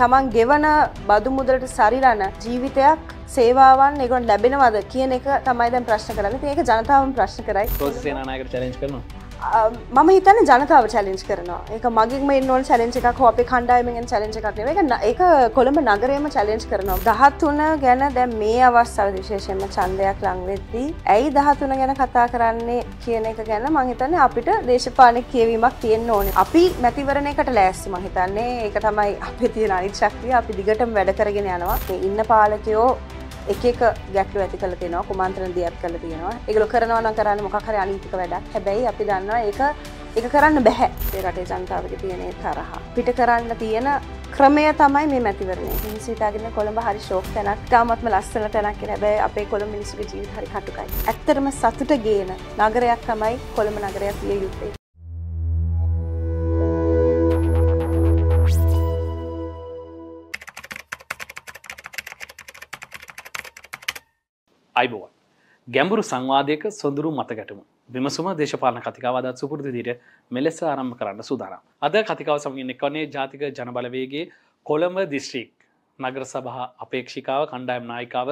තමන් ගෙවන බදු මුදලට සරිලන ජීවිතයක් සේවාවන් නිගොන් ලැබෙනවද කියන එක තමයි දැන් ප්‍රශ්න කරන්න ඒක ජනතාවන් ප්‍රශ්න කරයි ෝසේනායකට චලෙන්ච් කරනවා මම හිතන ජනතාව චලෙන්ජ් කරනවා එක මගේම ඉන්නවල් චලෙන්ජ් එකක් හෝ අපේ කණ්ඩායමෙන් චලෙන්ජ් එකක් නෙවෙයි ඒක ඒක කොළඹ නගරයේම චලෙන්ජ් කරනවා 13 ගැන දැන් මේ අවස්ථාවේ විශේෂයෙන්ම ඡන්දයක් ලං වෙද්දී ඇයි 13 ගැන කතා කරන්නේ කියන එක ගැන මම හිතන්නේ අපිට දේශපාලනික කියවීමක් තියෙන්න ඕනේ අපි මැතිවරණයකට ලෑස්ති මම හිතන්නේ ඒක තමයි අපේ තියෙන අනිත් ශක්තිය අපි දිගටම වැඩ කරගෙන යනවා ඉන්න පාලකයෝ එකක ගැටලු ඇති කල තියෙනවා කුමන්ත්‍රණ දියත් කල තියෙනවා එකගලු කරනවන කරන්න මොකහර අනීතික වැඩක් හැබැයි අපි දන්නවා ඒක එක කරන්න බැහැ ඒ රටේ ජනතාවට තියනේ තරහා පිට කරන්න තියෙන ක්‍රමය තමයි මේ මැතිවරණය මිනිස්සුතාගෙන කොළඹ හරි ශෝක් තැනක් තාමත්ම ලස්සන තැනක් හැබැයි අපේ කොළඹ මිනිස්සුගේ ජීවිත හරි කටුකයි. ඇත්තටම සතුට ගේන නගරයක් තමයි කොළඹ නගරයක් විය යුත්තේ. අයිබෝවන් ගැඹුරු සංවාධයක සොඳුරු මතගැටම විමසුම දේශපාලන කතිකාව අදත් සුපුරදිදිට මෙලෙස ආරම්ම කරන්න සූදානම් අද කතිකාව සමගින්න කොනේ ජාතික ජනබලවේගේ කොළඹ දිස්ශ්‍රීක් නගර සභහ අපේක්ෂිකාව කණ්ඩායම් නායිකාව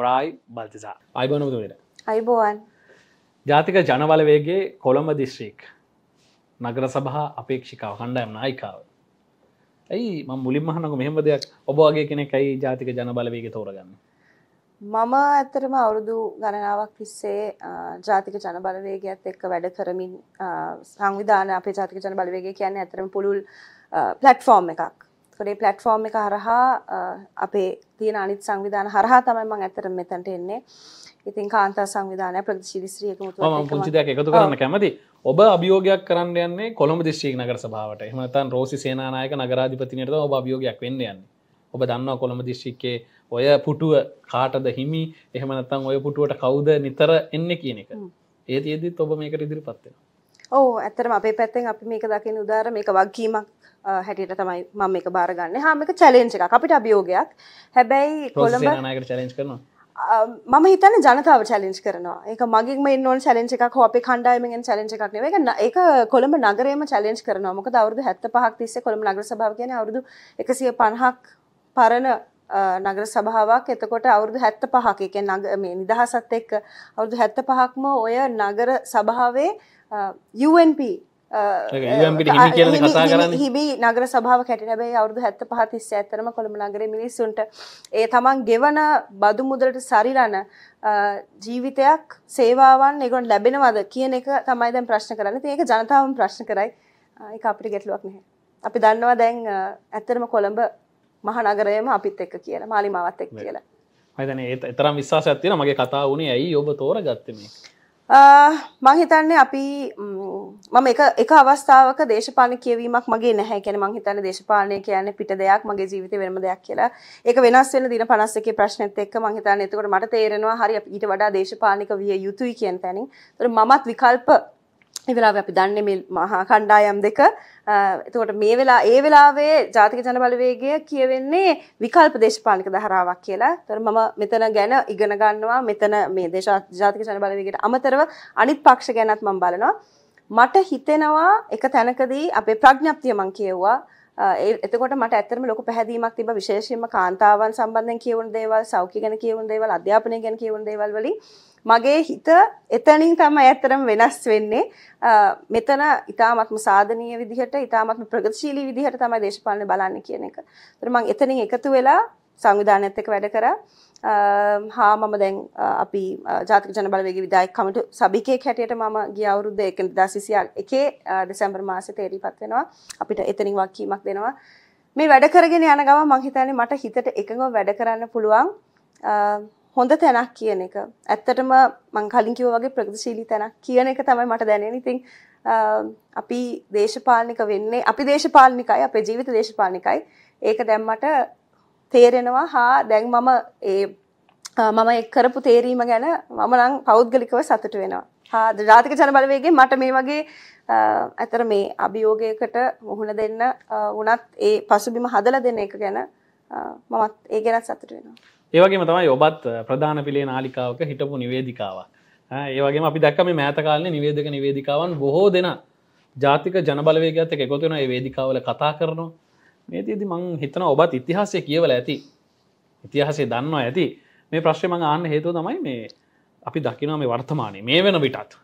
ප්‍රායි බල්තිසා අයිබනතුට අයිබෝවන් ජාතික ජනබලවේගේ කොළඹ දිස්ශ්‍රීක් නගර සභහ අපේක්ෂිකාව කණ්ඩායම් නායිකාව ඇයි මුලින්මහනක මෙහම දෙයක් ඔබවාගේ කෙනෙක් ඇයි ජාතික ජනබලවේගේ තෝරගන්න මම ඇත්තටම අවුරුදු ගණනාවක් තිස්සේ ජාතික ජනබලවේගයත් එක්ක වැඩ කරමින් සංවිධාන අපේ ජාතික ජනබලවේගය කියන්නේ ඇත්තටම පුළුල් ප්ලැට්ෆෝම් එකක්. ඒකේ ප්ලැට්ෆෝම් එක හරහා අපේ තියෙන අනිත් සංවිධාන හරහා තමයි මම ඇත්තටම මෙතනට එන්නේ. ඉතින් කාන්තා සංවිධානය ප්‍රගතිශීලී දිස්ත්‍රික්කයේ එකමුතුවක් මම පුංචි දෙයක් එකතු කරන්න කැමතියි. ඔබ අභියෝගයක් කරන්න යන්නේ කොළඹ දිස්ත්‍රික් නගර සභාවට. එහෙම නැත්නම් රෝසි සේනානායක නගරාධිපතිනියට ඔබ අභියෝගයක් වෙන්න යන්නේ. ඔබ දන්නවා කොළඹ දිස්ත්‍රික්කයේ ඔය පුටුව කාටද හිමි එහමනත්තං ඔය පුටුවට කවුද නිතර එන්න කියන එක ඒ ඒදත් ඔබ මේකට ඉදිරි පත්වෙන ඕ ඇතරම අපේ පැත්තෙන් අපි මේක දකින උදාර මේක වක්කීමක් හැටියට තමයි මම එක බාරගන්න හාමික චලෙන්ච් එක අපිට අභියෝගයක් හැබැයි කොළඹනායකට චලෙන්ච් කරනවා මම හිතන ජනතාව චලෙන්ජ් කරනවා එක මගේම නොන් චලෙන්ච් එකක් හෝ අපි කණ්ඩායමෙන් චලෙන්ච් එකක් නෙවෙයි ඒක ඒක කොළඹ නගරයේම චලෙන්ජ් කරනවා මොකද අවුරුදු 75ක් තිස්සේ කොළඹ නගර සභාව කියන්නේ අවුරුදු 150ක් පරණ නගර සභාවක් එතකොට අවුරුදු 75ක ඒ කියන්නේ මේ නිදහසත් එක්ක අවුරුදු 75ක්ම ඔය නගර සභාවේ UNP හිබි නගර සභාව කැට හැබැයි අවුරුදු 75 30 ඇතරම කොළඹ නගරේ මිනිස්සුන්ට ඒ තමන් ගෙවන බදු මුදලට සරිලන ජීවිතයක් සේවාවන් ඒගොල්ලන් ලැබෙනවද කියන එක තමයි දැන් ප්‍රශ්න කරන්නේ. ඉතින් ඒක ජනතාවම ප්‍රශ්න කරයි. ඒක අපිට ගැටලුවක් නැහැ. අපි දන්නවා දැන් ඇත්තටම කොළඹ මහනගරයම අපිත් එක්ක කියලා මාලිමාවත් එක් කියලා මතන ඒ තරම් විශ්වාසයක් තියෙන මගේ කතා වුණේ ඇයි ඔබ තෝර ගත්තම මංහිතන්නේ අපි මම එක එක අවස්ථාවක දේශපාන කියවීමක් මගේ නැහැ කැන මංහිතන්න දේශපාලනය කියන්න පිට දෙයක් මගේ ජීවිත වෙනම දෙයක් කියලා එක වෙනස් වෙන දින පනස්සක ප්‍රශ්නත් එක් මහිතන්න එතකට මට තේරෙනවා හරි ඊට වඩා දේශපාලික විය යුතුයි කියන් තැනින් තුර මත් විකල්ප වෙලා අපි දන්නේ මේ මහා කණ්ඩායම් දෙක එතකොට මේ වෙලා ඒ වෙලාවේ ජාතික ජනබලවේගය කියවෙන්නේ විකල්ප දේශපාලනික ධාරාවක් කියලා. ඒතර මම මෙතන ගැන ඉගෙන ගන්නවා. මෙතන මේ දේශ ජාතික ජනබලවේගයට අමතරව අනිත් පක්ෂ ගැනත් මම බලනවා. මට හිතෙනවා එක තැනකදී අපේ ප්‍රඥප්තිය මං කියුවා එතකොට මට ඇත්තරම ලොකු පැහැදීමක් තිබ විශේෂයෙන්ම කාන්තාවන් සම්බන්ධයෙන් කියවුණු දේවල් සෞඛ්‍ය ගැන කියවුණු දේවල් අධ්‍යාපනය ගැන කියවුණු දේවල් වලින් මගේ හිත එතනින් තමයි ඇත්තරම වෙනස් වෙන්නේ මෙතන ඉතාමත්ම සාධනීය විදිහට ඉතාමත්ම ප්‍රගතිශීලී විදිහට තමයි දේශපාලන බලන්නේ කියන එක. ඒතර මම එතනින් එකතු වෙලා සංවිධානයත් එක්ක වැඩ කරා. Um, හා මම දැන් uh, අපි uh, ජාතික ජනබලවේග විධායක කමිටු සභිකයෙක් හැටියට මම ගිය අවුරුද්ද 2021 uh, දෙසැම්බර් මාසේ තේරීපත් වෙනවා අපිට එතනින් වක්කීමක් දෙනවා මේ වැඩ කරගෙන යන ගම මම හිතන්නේ මට හිතට එකඟව වැඩ කරන්න පුළුවන් හොඳ තැනක් කියන එක ඇත්තටම මං කලින් කිව්වා වගේ ප්‍රගතිශීලී තැනක් කියන එක තමයි මට දැනෙන්නේ ඉතින් අපි දේශපාලනික වෙන්නේ අපි දේශපාලනිකයි අපේ ජීවිත දේශපාලනිකයි ඒක දැම්මට තේරෙනවා හා දැන් මම ඒ මම එක් කරපු තේරීම ගැන මම නම් පෞද්ගලිකව සතුටු වෙනවා. හා ජාතික ජන බලවේගයෙන් මට මේ වගේ ඇතර මේ අභියෝගයකට මුහුණ දෙන්න වුණත් ඒ පසුබිම හදලා දෙන එක ගැන මමත් ඒ ගැනත් සතුට වෙනවා. ඒ වගේම තමයි ඔබත් ප්‍රධාන පිළේ නාලිකාවක හිටපු නිවේදිකාවක්. ඒ වගේම අපි දැක්ක මේ මෑත කාලේ නිවේදක නිවේදිකාවන් බොහෝ දෙනා ජාතික ජනබලවේගයත් එක්ක එකතු වෙනවා මේ වේදිකාවල කතා කරනවා. මේ තියදි මං හිතන ඔබත් ඉතිහාසය කියවල ඇති ඉතිහාසේ දන්නවා ඇති මේ ප්‍රශ්්‍රම ආන්න හේතුව තමයි මේ අපි දකිනවා මේ වර්තමානය මේ වෙන විටත්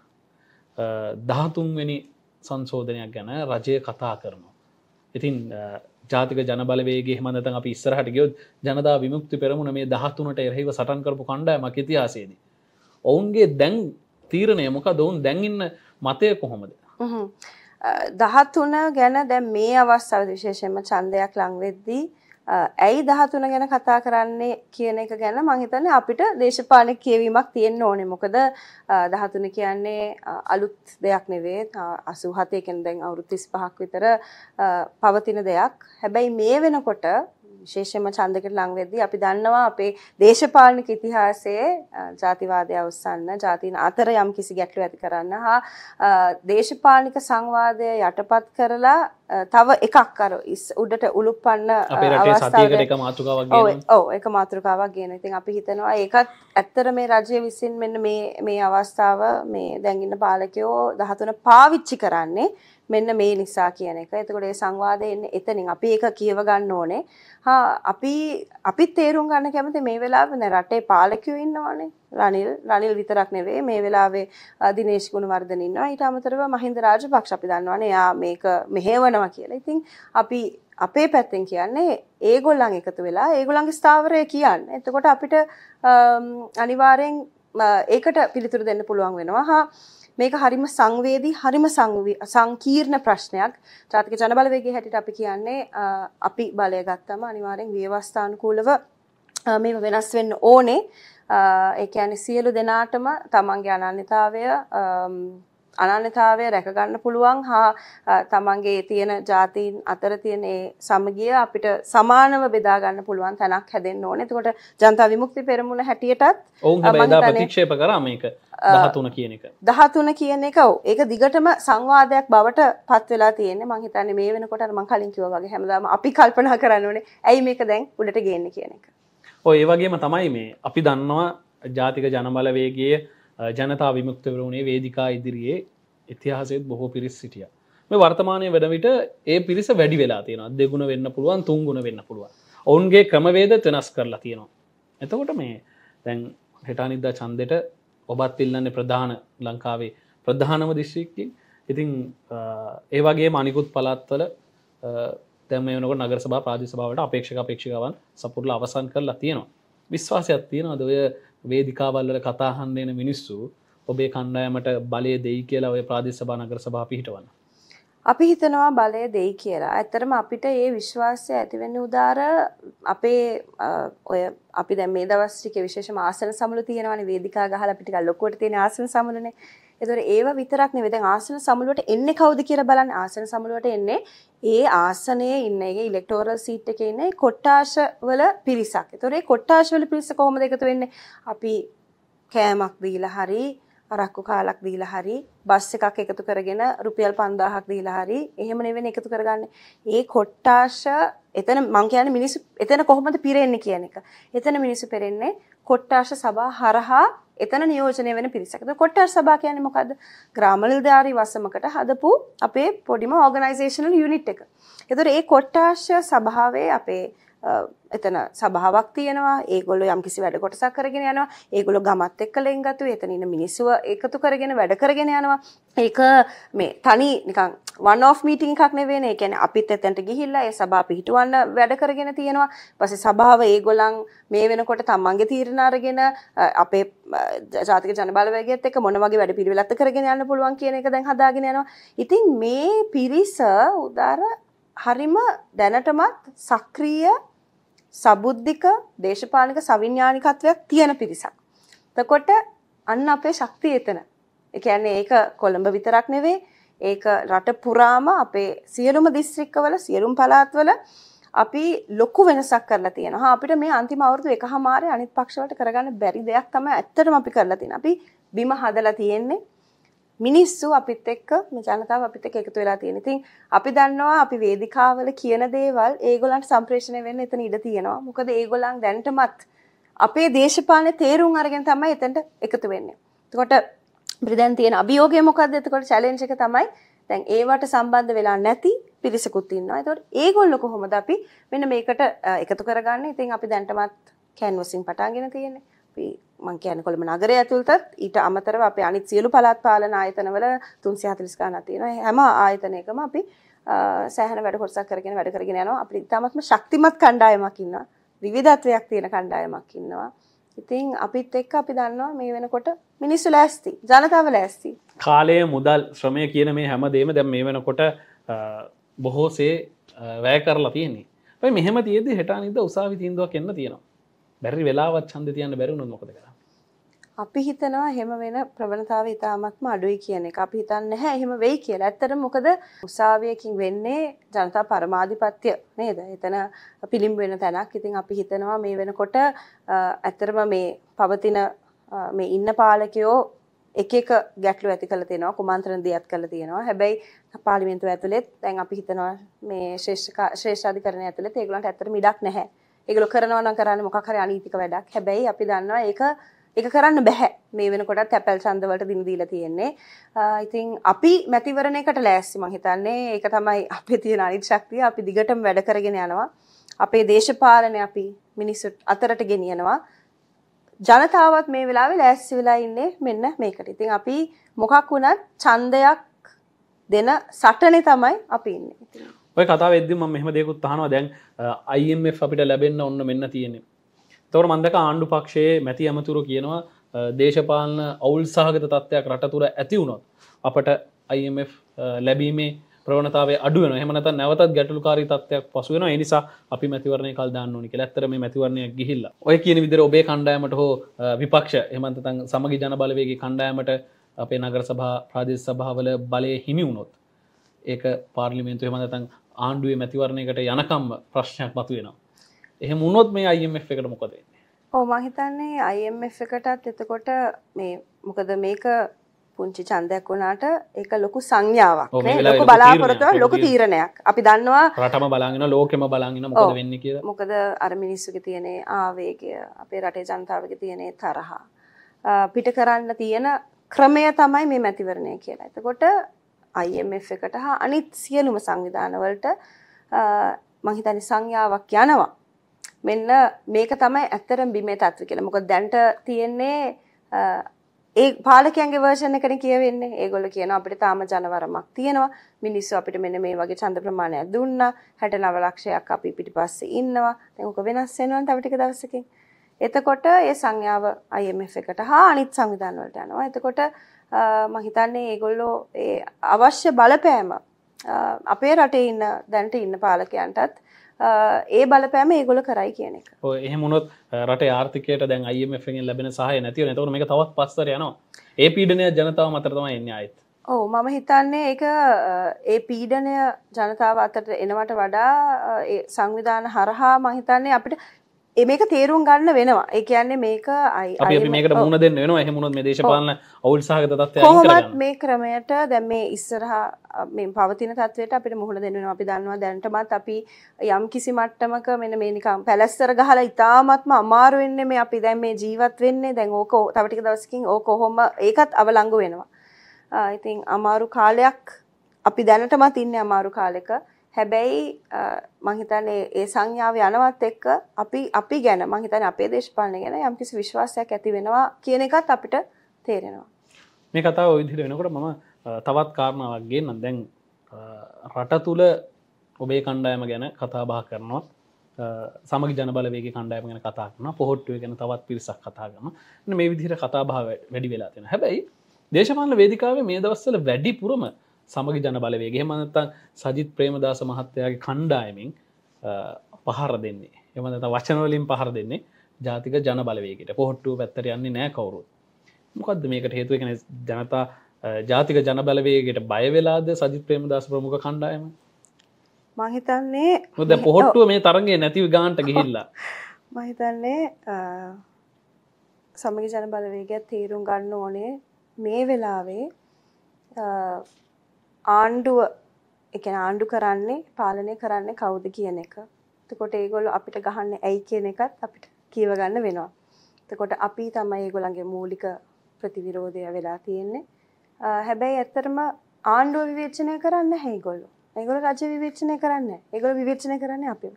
දහතුන්වෙනි සංශෝධනයක් ගැන රජය කතා කරනවා. ඉතින් ජාතික ජනබලවේගේ හමඳත අප ඉස්සරහට ගයොත් ජනදා විමුක්ති පෙරමුණ මේ දහතුනට එරහිව සටන් කරපු කණ්ඩායම ඉතිහාසේද. ඔවුන්ගේ දැන් තීරණය මොක දවුන් දැන්ඉන්න මතය කොහොමද. දහතුන ගැන දැ මේ අවස්සාව විශේෂයෙන්ම චන්දයක් ලංවෙද්දී ඇයි දහතුන ගැන කතා කරන්නේ කියන එක ගැන මහිතන්න අපිට දේශපාන කියවීමක් තියෙන් ඕනෙ මොකද දහතුන කියන්නේ අලුත් දෙයක් නෙවේ අසු හතයකෙන් දැන් අවුරුත්තිස් පහක් විතර පවතින දෙයක් හැබැයි මේ වෙනකොට විශේෂයෙන්ම ඡන්දකට ලං වෙද්දී අපි දන්නවා අපේ දේශපාලනික ඉතිහාසයේ ಜಾතිවාදය අවසන් ජාතින් අතර යම් කිසි ගැටලු ඇති කරන්න හා දේශපාලනික සංවාදය යටපත් කරලා තව එකක් අර උඩට උලුප්පන්න අවස්ථාවකට එක මාතෘකාවක් ගේනවා. ඔව් ඒක මාතෘකාවක් ගේනවා. ඉතින් අපි හිතනවා ඒකත් ඇත්තට මේ රජය විසින් මෙන්න මේ මේ අවස්ථාව මේ දැන් ඉන්න පාලකයෝ 13 පාවිච්චි කරන්නේ මෙන්න මේ නිසා කියන එක. එතකොට ඒ සංවාදය එන්නේ එතනින්. අපි ඒක කියව ගන්න ඕනේ. හා අපි අපි තේරුම් ගන්න කැමති මේ වෙලාවේ නේ රටේ පාලකයෝ ඉන්නවනේ. රනිල් රනිල් විතරක් නෙවෙයි මේ වෙලාවේ දිනේශ් ගුණවර්ධන ඉන්නවා. ඊට අමතරව මහින්ද රාජපක්ෂ අපි දන්නවනේ. එයා මේක මෙහෙවනවා කියලා. ඉතින් අපි අපේ පැත්තෙන් කියන්නේ ඒගොල්ලන් එකතු වෙලා ඒගොල්ලන්ගේ ස්ථාවරය කියන්නේ. එතකොට අපිට අනිවාර්යෙන් ඒකට පිළිතුරු දෙන්න පුළුවන් වෙනවා. හා මේක හරිම සංවේදී හරිම සංකීර්ණ ප්‍රශ්නයක්. ජාතික ජනබලවේගයේ හැටියට අපි කියන්නේ අපි බලය ගත්තම අනිවාර්යෙන් විවස්ථානුකූලව මේව වෙනස් වෙන්න ඕනේ. ඒ කියන්නේ සියලු දෙනාටම තමන්ගේ අනන්‍යතාවය අනන්‍යතාවය රැකගන්න පුළුවන් හා තමන්ගේ තියෙන ජාතීන් අතර තියෙන ඒ සමගිය අපිට සමානව බෙදා ගන්න පුළුවන් තැනක් හැදෙන්න ඕනේ. එතකොට ජනතා විමුක්ති පෙරමුණ හැටියටත් ඔවුන් හැබැයි ප්‍රතික්ෂේප කරා මේක. දහතුන කියන එක දහතුන කියන එක ඒක දිගටම සංවාදයක් බවට පත්වෙලා තියෙන මහිතන මේ වෙනකොට මං කලින් කිව වගේ හැමදාම අපි කල්පනා කරන්න ඕනේ ඇයි මේක දැන් උඩට ගේන්න කියන එක ඔය ඒ වගේම තමයි මේ අපි දන්නවා ජාතික ජනබලවේගේ ජනතා විමුක්ත වරුණේ වේදිකා ඉදිරියේ ඉතිහාසයත් බොහෝ පිරිස් සිටිය මේ වර්තමානය වෙන විට ඒ පිරිස වැඩි වෙලා තියෙන දෙගුණ වෙන්න පුළුවන් තුන්ගුණ වෙන්න පුළුවන් ඔවුන්ගේ ක්‍රමවේද වෙනස් කරලා තියෙනවා එතකොට මේ දැන් හෙටානිද්දා චන්දෙට ඔබත් ඉල්ලන්න ප්‍රධාන ලංකාවේ ප්‍රධානම දිශ්‍රික්කින් ඉතිං ඒවගේ මනිකුත් පලත්වල තැමනක නගර සබ ප්‍රාධි සභාවට අපේක්ෂක අපේක්ෂිකවන් සපුරල අවසන් කරලා තියෙනවා. විශ්වාසයක් තියෙනවා දොය වේදිකාවල්ල කතාහන්දයන මිනිස්සු ඔබේ කණ්ඩායමට බලය දෙයි කියලා ඔය ප්‍රාධි සභා නගර සභා පිහිටවන්න. අපි හිතනවා බලය දෙයි කියලා. ඇත්තටම අපිට ඒ විශ්වාසය ඇති වෙන්න උදාර අපේ ඔය අපි දැන් මේ දවස් ටිකේ විශේෂම ආසන සමුළු තියෙනවානේ වේදිකා ගහලා අපි ටිකක් ලොකුවට තියෙන ආසන සමුළුනේ. ඒතොර ඒව විතරක් නෙවෙයි දැන් ආසන සමුළුවට එන්නේ කවුද කියලා බලන්න ආසන සමුළුවට එන්නේ ඒ ආසනයේ ඉන්න ඒ ඉලෙක්ටෝරල් සීට් එකේ ඉන්න කොට්ටාෂ වල පිරිසක්. ඒතොර ඒ කොට්ටාෂ වල පිරිස කොහොමද එකතු වෙන්නේ? අපි කෑමක් දීලා හරි අරක්කු කාලක් දීලා හරි බස් එකක් එකතු කරගෙන රුපියල් 5000ක් දීලා හරි එහෙම නෙවෙයි එකතු කරගන්නේ. ඒ කොට්ටාෂ එතන මං කියන්නේ මිනිස්සු එතන කොහොමද පිරෙන්නේ කියන එක. එතන මිනිස්සු පෙරෙන්නේ කොට්ටාෂ සභා හරහා එතන නියෝජනය වෙන පිරිසක්. ඒතකොට කොට්ටාෂ සභා කියන්නේ මොකද්ද? ග්‍රාම නිලධාරී වසමකට හදපු අපේ පොඩිම ඕගනයිසේෂනල් යුනිට් එක. ඒතකොට මේ කොට්ටාෂ සභාවේ අපේ එතන සභාවක් තියෙනවා ඒගොල්ලෝ යම්කිසි වැඩ කොටසක් කරගෙන යනවා ඒගොල්ලෝ ගමත් එක්ක ලෙන්ගතු එතන ඉන්න මිනිස්සුව එකතු කරගෙන වැඩ කරගෙන යනවා ඒක මේ තනි නිකන් වන් ඔෆ් මීටින් එකක් නෙවෙයිනේ ඒ කියන්නේ අපිත් එතනට ගිහිල්ලා ඒ සභාව පිහිටවන්න වැඩ කරගෙන තියෙනවා ඊපස්සේ සභාව ඒගොල්ලන් මේ වෙනකොට තමන්ගේ තීරණ අරගෙන අපේ ජාතික ජනබලවේගයත් එක්ක මොන වගේ වැඩ පිළිවෙලත් කරගෙන යන්න පුළුවන් කියන එක දැන් හදාගෙන යනවා ඉතින් මේ පිරිස උදාර හරිම දැනටමත් සක්‍රීය සබුද්ධික දේශපාලනික සවිඥානිකත්වයක් තියෙන පිරිසක්. එතකොට අන්න අපේ ශක්තිය එතන. ඒ කියන්නේ ඒක කොළඹ විතරක් නෙවෙයි ඒක රට පුරාම අපේ සියලුම දිස්ත්‍රික්කවල සියලුම පළාත්වල අපි ලොකු වෙනසක් කරලා තියෙනවා. අපිට මේ අන්තිම අවුරුදු එකහමාරේ අනිත් පක්ෂ වලට කරගන්න බැරි දෙයක් තමයි ඇත්තටම අපි කරලා තියෙන්නේ. අපි බිම හදලා තියෙන්නේ මිනිස්සු අපිත් එක්ක මේ ජනතාව අපිත් එක්ක එකතු වෙලා තියෙන. ඉතින් අපි දන්නවා අපි වේදිකාවල කියන දේවල් ඒගොල්ලන්ට සම්ප්‍රේෂණය වෙන්න එතන ඉඩ තියෙනවා. මොකද ඒගොල්ලන් දැනටමත් අපේ දේශපාලන තේරුම් අරගෙන තමයි එතනට එකතු වෙන්නේ. එතකොට අපිට දැන් තියෙන අභියෝගය මොකද්ද? එතකොට චැලෙන්ජ් එක තමයි දැන් ඒවට සම්බන්ධ වෙලා නැති පිරිසකුත් ඉන්නවා. එතකොට ඒගොල්ලෝ කොහොමද අපි මෙන්න මේකට එකතු කරගන්නේ? ඉතින් අපි දැනටමත් කැන්වසින් පටන්ගෙන තියෙන්නේ. අපි මං කියන්නේ කොළඹ නගරය ඇතුළතත් ඊට අමතරව අපේ අනිත් සියලු පළාත් පාලන ආයතනවල 340 ගණනක් තියෙනවා. හැම ආයතනයකම අපි සෑහෙන වැඩ කොටසක් කරගෙන වැඩ කරගෙන යනවා. අපිට ඉතාමත්ම ශක්තිමත් කණ්ඩායමක් ඉන්නවා. විවිධත්වයක් තියෙන කණ්ඩායමක් ඉන්නවා. ඉතින් අපිත් එක්ක අපි දන්නවා මේ වෙනකොට මිනිස්සු ලෑස්ති ජනතාව ලෑස්ති කාලය මුදල් ශ්‍රමය කියන මේ හැම දේම දැම් මේ වෙනකොට බොහෝසේ වැය කරලා තියෙන්නේ ඔයි මෙහම තියද හෙටා නිද උසාවිතින්දුවක් එන්න තියෙනවා බැරි වෙලාවත් චන්ද තියන්න බැරිුණු මොකද කරන්න අපි හිතනවා හෙම වෙන ප්‍රවණතාව ඉතාමත්ම අඩුයි කියන එක අපි හිතන්න නැහැ එහෙම වෙයි කියලා. ඇත්තට මොකද උසාවියකින් වෙන්නේ ජනතා පරමාධිපත්‍ය නේද? එතන පිළිඹ වෙන තැනක්. ඉතින් අපි හිතනවා මේ වෙනකොට ඇත්තටම මේ පවතින මේ ඉන්න පාලකයෝ එක එක ගැටලු ඇති කළ තියෙනවා කුමන්ත්‍රණ දියත් කළ තියෙනවා. හැබැයි පාර්ලිමේන්තුව ඇතුළේ දැන් අපි හිතනවා මේ ශ්‍රේෂ්ඨ ශ්‍රේෂ්ඨාධිකරණය ඇතුළේ ඒගොල්ලන්ට ඇත්තටම ඉඩක් නැහැ. ඒගොල්ලෝ කරනවා නම් කරන්නේ මොකක් හරි අනීතික වැඩක්. හැබැයි අපි දන්නවා ඒක ඒක කරන්න බෑ. මේ වෙනකොටත් ඇපල් ඡන්ද වලට දින දීලා තියෙන්නේ. ඉතින් අපි මැතිවරණයකට ලෑස්ති මං හිතන්නේ. ඒක තමයි අපේ තියෙන අනිත් ශක්තිය. අපි දිගටම වැඩ කරගෙන යනවා. අපේ දේශපාලනය අපි මිනිස්සු අතරට ගෙනියනවා. ජනතාවත් මේ වෙලාවේ ලෑස්ති වෙලා ඉන්නේ මෙන්න මේකට. ඉතින් අපි මොකක් වුණත් ඡන්දයක් දෙන සටනේ තමයි අපි ඉන්නේ. ඔය කතා වෙදදිම මෙහම දෙකුත් අහනවා දැන් අයිF අපිට ලැබෙන්න්න ඔන්න මෙන්න තියෙනෙ. තවර මන්දක ආණ්ඩු පක්ෂයේ මැති ඇමතුරු කියනවා දේශපාලන අවුල් සහගත තත්ත්වයක් රටතුර ඇති වුණොත් අපට IMF ලැබීමේ ප්‍රවණතාව අඩුවන හමනත නැවතත් ගැටලුකාරි තත්වයක් පසුවෙන නිසා අපි මැතිවරණය කල් දාන්නනි ඇත්තරම මැතිවරණය ගිහිල්ල ඔය කියන විදිර ඔබේ කණ්ඩායමට හෝ විපක්ෂ එමන්තතන් සමගි ජනබලවේගේ කණ්ඩායමට අපේ නගර සභා ප්‍රාදේශ සභාවල බලය හිමි වුණොත් ඒක පාර්ලිමෙන්තු හමතන් ආණ්ඩුවේ මැතිවරණයකට යනකම් ප්‍රශ්නයක් මතු වෙනවා. එහෙම වුණොත් මේ IMF එකට මොකද වෙන්නේ? ඔව් මම හිතන්නේ IMF එකටත් එතකොට මේ මොකද මේක පුංචි ඡන්දයක් වුණාට ඒක ලොකු සංඥාවක් නේ ලොකු බලාපොරොත්තුවක් ලොකු තීරණයක්. අපි දන්නවා රටම බලන් ලෝකෙම බලන් ඉන්න මොකද වෙන්නේ කියලා. මොකද අර මිනිස්සුගේ තියෙන ආවේගය, අපේ රටේ ජනතාවගේ තියෙන තරහ. පිට කරන්න තියෙන ක්‍රමය තමයි මේ මැතිවරණය කියලා. එතකොට IMF එකට හා අනිත් සියලුම සංවිධානවලට මහිතනි සංඥාවක් යනවා. මෙන්න මේක තමයි ඇත්තරම් බිමේ තත්ත්ව කියලා. මොකද දැන්ට තියෙන්නේ ඒ පාලකයන්ගේ වර්ෂණ කන කියවෙන්නේ ඒගොල්ල කියන අපිට තාම ජනවරමක් තියෙනවා මිනිස්සු අපිට මෙන්න මේ වගේ ඡන්ද ප්‍රමාණයක් දුන්නා 69 ලක්ෂයක් අපි පිටිපස්සේ ඉන්නවා දැන් උක වෙනස් වෙනවනේ තව ටික දවසකින් එතකොට ඒ සංයාව IMF එකට හා අනිත් සංවිධාන වලට යනවා එතකොට මහිතන්නේ ඒගොල්ලෝ අවශ්‍ය බලපෑම අපේ රටේ ඉන්න දැනට ඉන්න පාලකයන්ටත් ඒ බලපෑම ඒගොල කරයි කියන එක එහෙමුණොත් රට ආර්ථකයට දැන් අයමෙන් ලැබෙන සහය නැතිව නැතවන මේ තවත් පස්සර යනවා ඒ පීඩනය ජනතාව මතරතම එන්න අයිත් ඕ මම හිතන්නේ එක ඒ පීඩනය ජනතාව අතට එනවට වඩා සංවිධාන හරහා මහිතන්නේ අපිට මේක තේරුම් ගන්න වෙනවා ඒ කියන්නේ මේක අයි මේකට මුණ දෙන්න වෙනවා එහෙමුණොත් මේ දේශපාලන අවුල් සහගත තත්ත්වය කොහොමත් මේ ක්‍රමයට දැන් මේ ඉස්සරහා මේ පවතින තත්ත්වයට අපිට මුහුණ දෙන්න වෙනවා අපි දන්නවා දැනටමත් අපි යම් කිසි මට්ටමක මෙන්න මේ නිකන් පැලැස්තර ගහලා ඉතාමත්ම අමාරු වෙන්නේ මේ අපි දැන් මේ ජීවත් වෙන්නේ දැන් ඕක තව ටික දවසකින් ඕක කොහොම ඒකත් අවලංගු වෙනවා ඉතින් අමාරු කාලයක් අපි දැනටමත් ඉන්නේ අමාරු කාලෙක හැබැයි මං හිතන්නේ ඒ සංඥාව යනවත් එක්ක අපි අපි ගැන මං හිතන්නේ අපේ දේශපාලනය ගැන යම්කිසි විශ්වාසයක් ඇති වෙනවා කියන එකත් අපිට තේරෙනවා. මේ කතාව ওই විදිහට වෙනකොට මම තවත් කාරණාවක් ගේන්නම්. දැන් රට තුල ඔබේ කණ්ඩායම ගැන කතා බහ කරනවා. සමග ජනබලවේගේ කණ්ඩායම ගැන කතා කරන පොහොට්ටුව ගැන තවත් පිරිසක් කතා කරන මේ විදිහට කතා භාව වැඩි වෙලා තියෙන හැබැයි දේශපාලන වේදිකාවේ මේ දවස්සල වැඩිපුරම සමග ජන බලවේගේ මනත්තන් සජිත් ප්‍රේමදාස මහත්තයාගේ කණ්ඩායමින් පහර දෙන්නේ එමනත වචනවලින් පහර දෙන්නේ ජාතික ජන බලවේකට පොහොට්ටු පැත්තර යන්නේ නෑ කවරු මොකක්ද මේකට හේතුව කෙන ජනතා ජාතික ජන බලවේගට බයවෙලාද සජිත් ප්‍රේමදාස ප්‍රමුඛ කණ්ඩායම මහිතන්නේ හොද පොහොට්ටුව මේ තරගේ නැතිව ගාන්ට ගිහිල්ලා මහිතන්නේ සමග ජන බලවේගයක් තේරුම් ගන්න ඕනේ මේ වෙලාවේ ආණ්ඩුව එකන ආණ්ඩු කරන්නේ පාලනය කරන්නේ කවුද කියන එක තකොට ඒගොල්ල අපිට ගහන්න ඇයි කියන එකත් අපිට කියවගන්න වෙනවා තකොට අපි තමයි ඒගොළන්ගේ මූලික ප්‍රතිවිරෝධය වෙලා තියෙන්නේ හැබැයි ඇත්තරම ආණ්ඩුව විවේචනය කරන්න හැයිගොල්ලු ඒගොල රජ විවේචනය කරන්න ඒගොල විවේචනය කරන්න අපි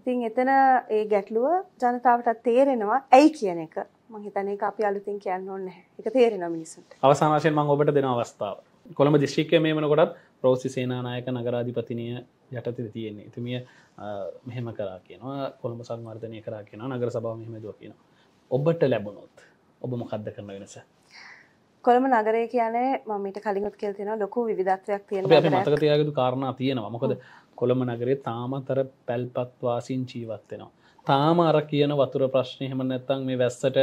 ඉතින් එතන ඒ ගැටලුව ජනතාවට තේරෙනවා ඇයි කියන එක මහිතනක අපි අලුතින් කියන්න ඕන්න එක තේරෙන මිනිසුන්ට අවසාශයෙන් මං ඔබට දෙන අවස්ථාව කොළඹ දිශ්ික්ක මේ මනකොටත් ප්‍රෝසි සේනානායක නගරාධිපතිනය යටතර තියෙන්නේ තුමිය මෙහෙම කරා කියනවා කොළඹ සංවර්ධනය කරා කියෙන නගර සභාව මෙහමදුව කියන ඔබට ලැබුණොත් ඔබ මොකක්ද කරන වෙනස කොළම නගරය කියන්නේ මමට කලින්ත් කෙල්තින ලොකු විධත්වයක් තියෙන මතක තියගතු කාරණ තියෙනවා මොකද කොළම නගරේ තාමතර පැල්පත්වාසින් ජීවත්වෙනවා. තාම අර කියන වතුර ප්‍රශ්නය හෙම නැත්තන් මේ වැස්සට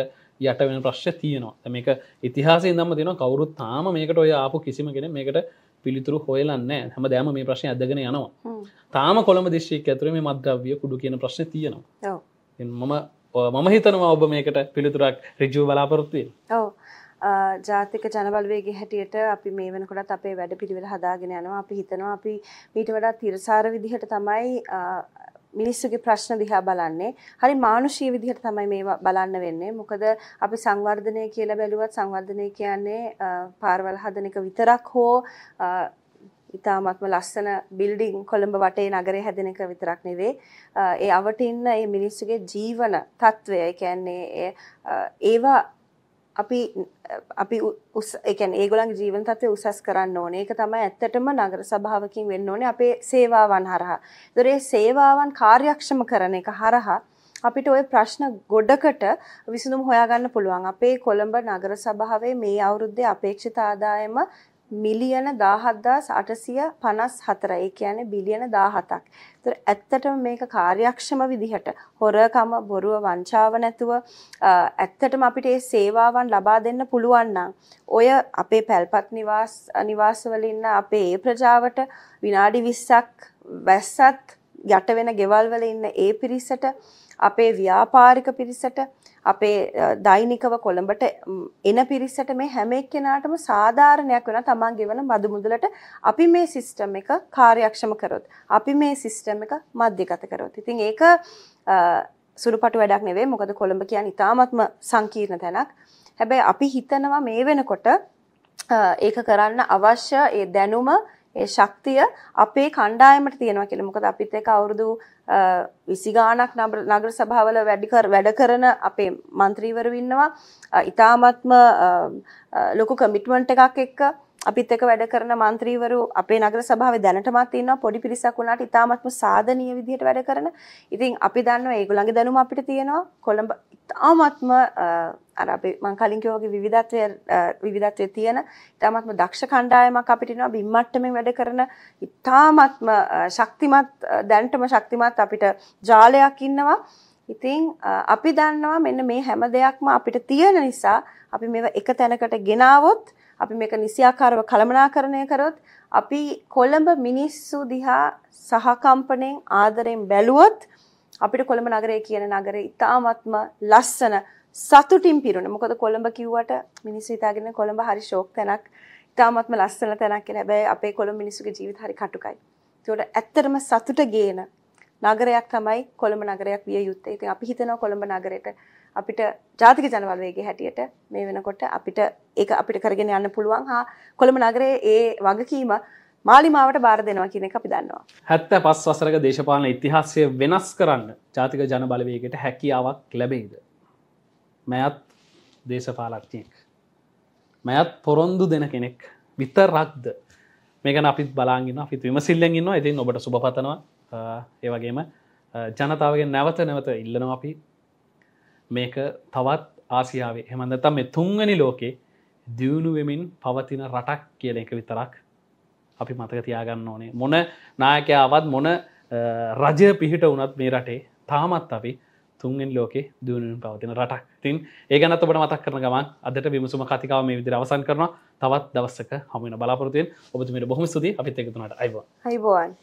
යට වෙන ප්‍රශ්්‍ය තියනවා මේක ඉතිහාසේ දම්ම තින කවරුත් තාම මේකට ඔය ආපු කිසිම කෙන මේකට පිළිතුරු හොයලන්න හැම දෑම මේ ප්‍රශ්න අදගෙන යනවා තාම කොළම දිශ්ික ඇතුරේ මේ මද්‍රව්‍ය කුඩු කියන ප්‍රශ්න තියනවා මම මම හිතනවා ඔබ මේකට පිළිතුරක් රිජූ බලාපොරොත්තුවය ඕ ජාතික ජනබලවේගේ හැටියට අපි මේ වෙනකොටත් අපේ වැඩ පිළිවෙල හදාගෙන යනවා අපි හිතනවා අපි මීට වඩා තිරසාර විදිහට තමයි මිනිස්සුගේ ප්‍රශ්න දිහා බලන්නේ. හරි මානුෂීය විදිහට තමයි මේවා බලන්න වෙන්නේ. මොකද අපි සංවර්ධනය කියලා බැලුවත් සංවර්ධනය කියන්නේ පාරවල් හදන එක විතරක් හෝ ඉතාමත්ම ලස්සන බිල්ඩින් කොළඹ වටේ නගරය හැදෙන එක විතරක් නෙවේ. ඒ අවට ඉන්න මේ මිනිස්සුගේ ජීවන తත්වය, ඒ කියන්නේ ඒවා අපි අපි උස් ඒ කියන්නේ ඒගොල්ලන්ගේ ජීවන තත්ත්වය උසස් කරන්න ඕනේ. ඒක තමයි ඇත්තටම නගර සභාවකින් වෙන්න ඕනේ අපේ සේවාවන් හරහා. ඒතර ඒ සේවාවන් කාර්යක්ෂම කරන එක හරහා අපිට ওই ප්‍රශ්න ගොඩකට විසඳුම් හොයාගන්න පුළුවන්. අපේ කොළඹ නගර සභාවේ මේ අවුරුද්දේ අපේක්ෂිත ආදායම මිලියන 17854 ඒ කියන්නේ බිලියන 17ක්. ඒතර ඇත්තටම මේක කාර්යක්ෂම විදිහට හොරකම බොරුව වංචාව නැතුව ඇත්තටම අපිට මේ සේවාවන් ලබා දෙන්න පුළුවන් ඔය අපේ පැල්පත් නිවාස නිවාසවල ඉන්න අපේ ප්‍රජාවට විනාඩි 20ක් වැස්සත් යට වෙන ගෙවල් වල ඉන්න ඒ පිරිසට අපේ ව්‍යාපාරික පිරිසට අපේ දෛනිකව කොළඹට එන පිරිසට මේ හැම එක්කෙනාටම සාධාරණයක් වෙන තමන් ගෙවන බදු මුදලට අපි මේ සිස්ටම් එක කාර්යක්ෂම කරොත් අපි මේ සිස්ටම් එක මධ්‍යගත කරොත් ඉතින් ඒක සුළුපටු වැඩක් නෙවෙයි මොකද කොළඹ කියන්නේ ඉතාමත්ම සංකීර්ණ තැනක් හැබැයි අපි හිතනවා මේ වෙනකොට ඒක කරන්න අවශ්‍ය ඒ දැනුම ඒ ශක්තිය අපේ කණ්ඩායමට තියෙනවා කියලා. මොකද අපිත් එක්ක අවුරුදු 20 ගාණක් නගර සභාවල වැඩ කරන අපේ മന്ത്രിවරු ඉන්නවා. ඊ타මත්ම ලොකු කමිට්මන්ට් එකක් එක්ක අපිත් එක්ක වැඩ කරන മന്ത്രിවරු අපේ නගර සභාවේ දැනටමත් ඉන්නවා පොඩි පිරිසක් වුණාට ඉතාමත්ම සාධනීය විදිහට වැඩ කරන. ඉතින් අපි දන්නවා ඒගොල්ලන්ගේ දැනුම අපිට තියෙනවා. කොළඹ ඉතාමත්ම අර අපි මං කලින් කිව්වා වගේ විවිධත්වය විවිධත්වයේ තියෙන ඉතාමත්ම දක්ෂ කණ්ඩායමක් අපිට ඉන්නවා බිම් මට්ටමින් වැඩ කරන ඉතාමත්ම ශක්තිමත් දැනටම ශක්තිමත් අපිට ජාලයක් ඉන්නවා. ඉතින් අපි දන්නවා මෙන්න මේ හැම දෙයක්ම අපිට තියෙන නිසා අපි මේවා එක තැනකට ගෙනාවොත් අපි මේක නිසියාකාරව කළමනාකරණය කරොත් අපි කොළඹ මිනිස්සු දිහා සහකම්පණයෙන් ආදරෙන් බැලුවොත් අපිට කොළඹ නගරය කියන නගරය ඉතාමත්ම ලස්සන සතුටින් පිරුණ මොකද කොළඹ කිව්වට මිනිස්සු හිතාගෙන කොළඹ හරි ෂෝක් තැනක් ඉතාමත්ම ලස්සන තැනක් කියලා හැබැයි අපේ කොළඹ මිනිස්සුගේ ජීවිත හරි කටුකයි ඒකට ඇත්තටම සතුට ගේන නගරයක් තමයි කොළඹ නගරයක් විය යුත්තේ ඉතින් අපි හිතනවා කොළඹ නගරයට අපිට ජාතික ජනවල්වේගේ හැටියට මේ වෙනකොට අපිට ඒක අපිට කරගෙන යන්න පුළුවන් හා කොළඹ නගරේ ඒ වගකීම මාලිමාවට බාර දෙනවා කියන එක අපි දන්නවා. හැත්ත පස් වසරක දේශපාලන ඉතිහාසය වෙනස් කරන්න ජාතික ජනබලවේගයට හැකියාවක් ලැබෙයිද. මැයත් දේශපාලක්ඥයෙක්. මැයත් පොරොන්දු දෙන කෙනෙක් විතරක්ද මේකන අපිත් බලාගන්න අපිත් විමසිල්ලෙන් ඉන්නවා ඉතින් ඔබට සුභපතනවා ඒවගේම ජනතාවගේ නැවත නැවත ඉල්ලනවා අපි මේක තවත් ආසියාවේ හෙමඳතම් මේ තුන්වැනි ලෝකේ දියුණු වෙමින් පවතින රටක් කියන එක විතරක් අපි මතක තියාගන්න ඕනේ මොන නායකයාවත් මොන රජය පිහිට වනත් මේ රටේ තාමත් අපි තුන්ෙන් ලෝකෙ දුවනින් පවතින රටක් තින් ඒ ගැනත් ඔබට මතක් කරන ගමන් අදට විමසුම කතිකාව මේ විදිර අවසන් කරන තවත් දවස්සක හමුවන බලාපොරතියෙන් ඔබතුමට බොහොම සුදී අපිත් එකතුනට අයිබ අයිබෝන්.